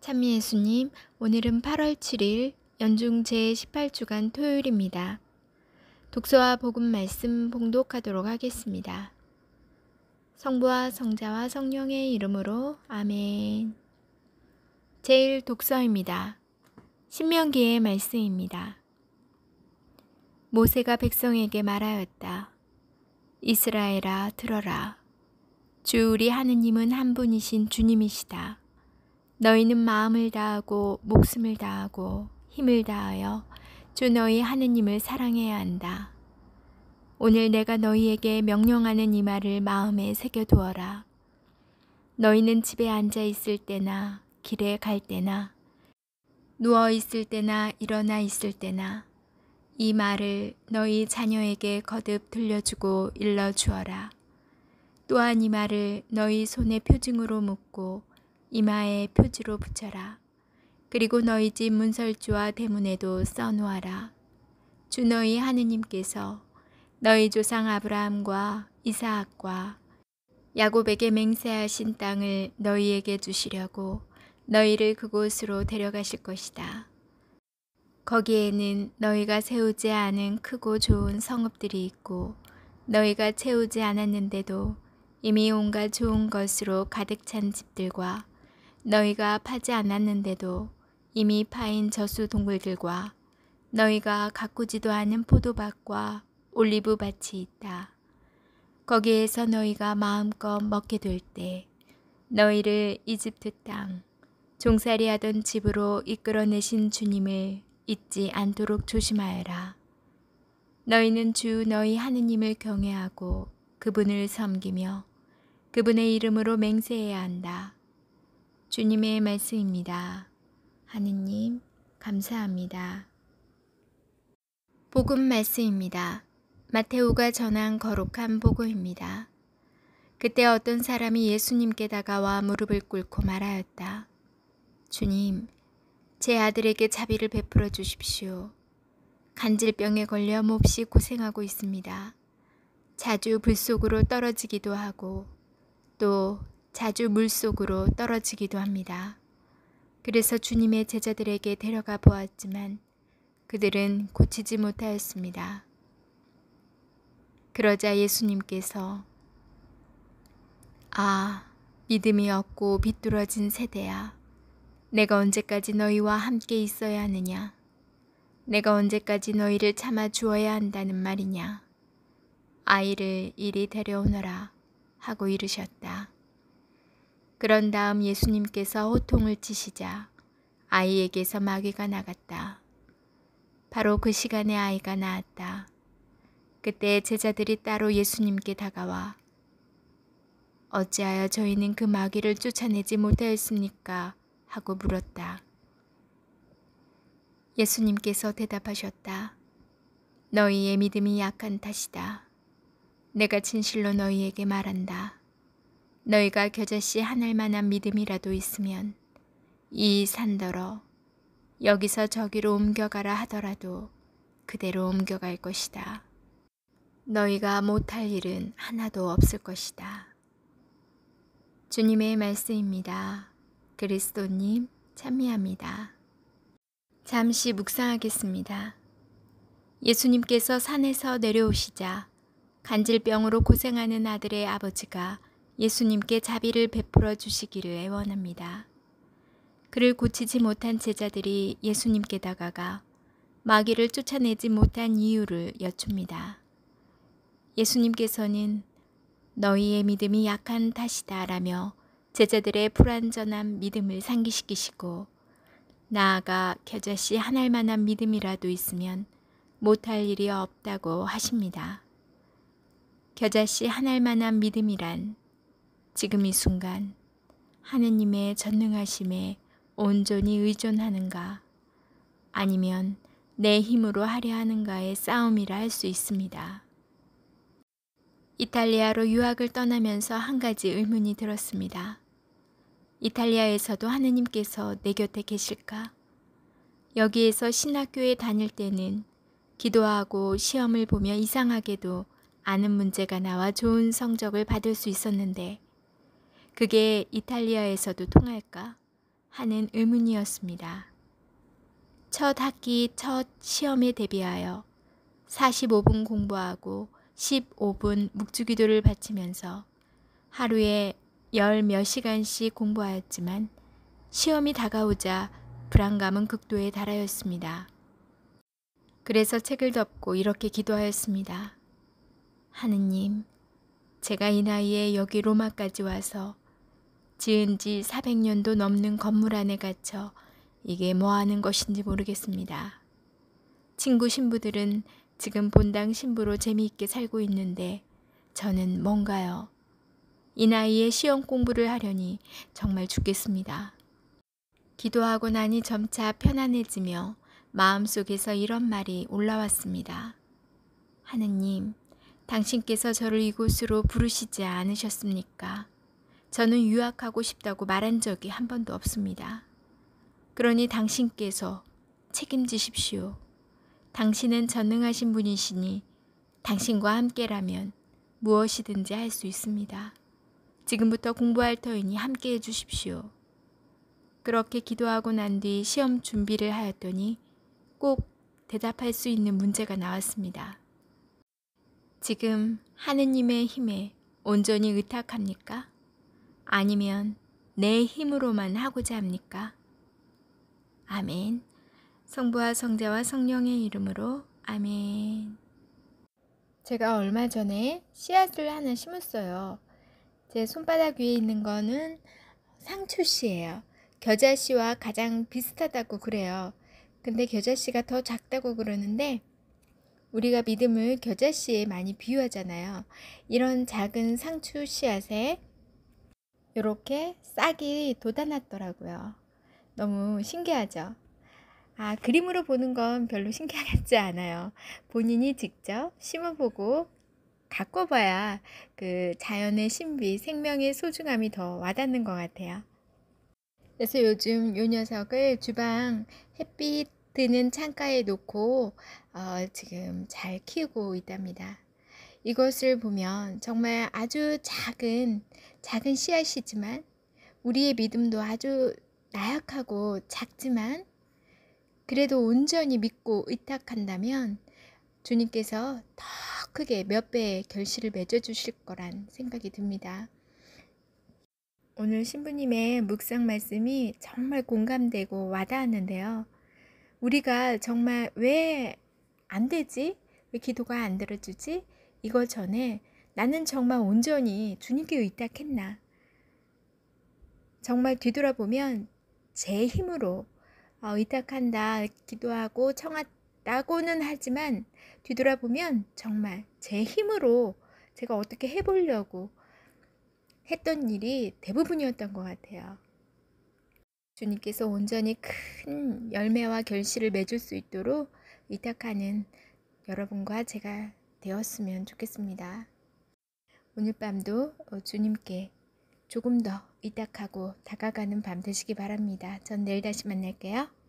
찬미 예수님, 오늘은 8월 7일 연중 제18주간 토요일입니다. 독서와 복음 말씀 봉독하도록 하겠습니다. 성부와 성자와 성령의 이름으로 아멘. 제일 독서입니다. 신명기의 말씀입니다. 모세가 백성에게 말하였다. 이스라엘아 들어라. 주 우리 하느님은 한 분이신 주님이시다. 너희는 마음을 다하고 목숨을 다하고 힘을 다하여 주 너희 하느님을 사랑해야 한다. 오늘 내가 너희에게 명령하는 이 말을 마음에 새겨두어라. 너희는 집에 앉아 있을 때나 길에 갈 때나 누워 있을 때나 일어나 있을 때나 이 말을 너희 자녀에게 거듭 들려주고 일러 주어라. 또한 이 말을 너희 손의 표징으로 묶고 이마에 표지로 붙여라. 그리고 너희 집 문설주와 대문에도 써놓아라. 주 너희 하느님께서 너희 조상 아브라함과 이사학과 야곱에게 맹세하신 땅을 너희에게 주시려고 너희를 그곳으로 데려가실 것이다. 거기에는 너희가 세우지 않은 크고 좋은 성읍들이 있고 너희가 채우지 않았는데도 이미 온갖 좋은 것으로 가득 찬 집들과 너희가 파지 않았는데도 이미 파인 저수 동굴들과 너희가 가꾸지도 않은 포도밭과 올리브 밭이 있다. 거기에서 너희가 마음껏 먹게 될 때 너희를 이집트 땅 종살이 하던 집으로 이끌어내신 주님을 잊지 않도록 조심하여라. 너희는 주 너희 하느님을 경외하고 그분을 섬기며 그분의 이름으로 맹세해야 한다. 주님의 말씀입니다. 하느님, 감사합니다. 복음 말씀입니다. 마테오가 전한 거룩한 보고입니다. 그때 어떤 사람이 예수님께 다가와 무릎을 꿇고 말하였다. 주님, 제 아들에게 자비를 베풀어 주십시오. 간질병에 걸려 몹시 고생하고 있습니다. 자주 불 속으로 떨어지기도 하고 또 자주 물속으로 떨어지기도 합니다. 그래서 주님의 제자들에게 데려가 보았지만 그들은 고치지 못하였습니다. 그러자 예수님께서 아, 믿음이 없고 비뚤어진 세대야. 내가 언제까지 너희와 함께 있어야 하느냐? 내가 언제까지 너희를 참아 주어야 한다는 말이냐? 아이를 이리 데려오너라 하고 이르셨다. 그런 다음 예수님께서 호통을 치시자 아이에게서 마귀가 나갔다. 바로 그 시간에 아이가 나았다. 그때 제자들이 따로 예수님께 다가와 어찌하여 저희는 그 마귀를 쫓아내지 못하였습니까? 하고 물었다. 예수님께서 대답하셨다. 너희의 믿음이 약한 탓이다. 내가 진실로 너희에게 말한다. 너희가 겨자씨 하늘만한 믿음이라도 있으면 이 산더러 여기서 저기로 옮겨가라 하더라도 그대로 옮겨갈 것이다. 너희가 못할 일은 하나도 없을 것이다. 주님의 말씀입니다. 그리스도님 찬미합니다. 잠시 묵상하겠습니다. 예수님께서 산에서 내려오시자 간질병으로 고생하는 아들의 아버지가 예수님께 자비를 베풀어 주시기를 애원합니다. 그를 고치지 못한 제자들이 예수님께 다가가 마귀를 쫓아내지 못한 이유를 여쭙니다. 예수님께서는 너희의 믿음이 약한 탓이다 라며 제자들의 불완전한 믿음을 상기시키시고 나아가 겨자씨 한 알만한 믿음이라도 있으면 못할 일이 없다고 하십니다. 겨자씨 한 알만한 믿음이란 지금 이 순간 하느님의 전능하심에 온전히 의존하는가 아니면 내 힘으로 하려 하는가의 싸움이라 할 수 있습니다. 이탈리아로 유학을 떠나면서 한 가지 의문이 들었습니다. 이탈리아에서도 하느님께서 내 곁에 계실까? 여기에서 신학교에 다닐 때는 기도하고 시험을 보며 이상하게도 아는 문제가 나와 좋은 성적을 받을 수 있었는데 그게 이탈리아에서도 통할까 하는 의문이었습니다. 첫 학기 첫 시험에 대비하여 45분 공부하고 15분 묵주기도를 바치면서 하루에 열 몇 시간씩 공부하였지만 시험이 다가오자 불안감은 극도에 달하였습니다. 그래서 책을 덮고 이렇게 기도하였습니다. 하느님, 제가 이 나이에 여기 로마까지 와서 지은 지 400년도 넘는 건물 안에 갇혀 이게 뭐 하는 것인지 모르겠습니다. 친구 신부들은 지금 본당 신부로 재미있게 살고 있는데 저는 뭔가요? 이 나이에 시험 공부를 하려니 정말 죽겠습니다. 기도하고 나니 점차 편안해지며 마음속에서 이런 말이 올라왔습니다. 하느님, 당신께서 저를 이곳으로 부르시지 않으셨습니까? 저는 유학하고 싶다고 말한 적이 한 번도 없습니다. 그러니 당신께서 책임지십시오. 당신은 전능하신 분이시니 당신과 함께라면 무엇이든지 할 수 있습니다. 지금부터 공부할 터이니 함께 해주십시오. 그렇게 기도하고 난 뒤 시험 준비를 하였더니 꼭 대답할 수 있는 문제가 나왔습니다. 지금 하느님의 힘에 온전히 의탁합니까? 아니면 내 힘으로만 하고자 합니까? 아멘. 성부와 성자와 성령의 이름으로 아멘. 제가 얼마 전에 씨앗을 하나 심었어요. 제 손바닥 위에 있는 거는 상추씨예요. 겨자씨와 가장 비슷하다고 그래요. 근데 겨자씨가 더 작다고 그러는데 우리가 믿음을 겨자씨에 많이 비유하잖아요. 이런 작은 상추 씨앗에 이렇게 싹이 돋아났더라고요. 너무 신기하죠? 아, 그림으로 보는 건 별로 신기하지 않아요. 본인이 직접 심어보고 갖고 봐야 그 자연의 신비, 생명의 소중함이 더 와닿는 것 같아요. 그래서 요즘 요 녀석을 주방 햇빛 드는 창가에 놓고 어, 지금 잘 키우고 있답니다. 이것을 보면 정말 아주 작은 작은 씨앗이지만 우리의 믿음도 아주 나약하고 작지만 그래도 온전히 믿고 의탁한다면 주님께서 더 크게 몇 배의 결실을 맺어 주실 거란 생각이 듭니다. 오늘 신부님의 묵상 말씀이 정말 공감되고 와닿았는데요. 우리가 정말 왜 안 되지? 왜 기도가 안 들어주지? 이걸 전에 나는 정말 온전히 주님께 의탁했나. 정말 뒤돌아보면 제 힘으로 어, 의탁한다, 기도하고 청하다고는 하지만 뒤돌아보면 정말 제 힘으로 제가 어떻게 해보려고 했던 일이 대부분이었던 것 같아요. 주님께서 온전히 큰 열매와 결실을 맺을 수 있도록 의탁하는 여러분과 제가 되었으면 좋겠습니다. 오늘 밤도 어, 주님께 조금 더위탁하고 다가가는 밤 되시기 바랍니다. 전 내일 다시 만날게요.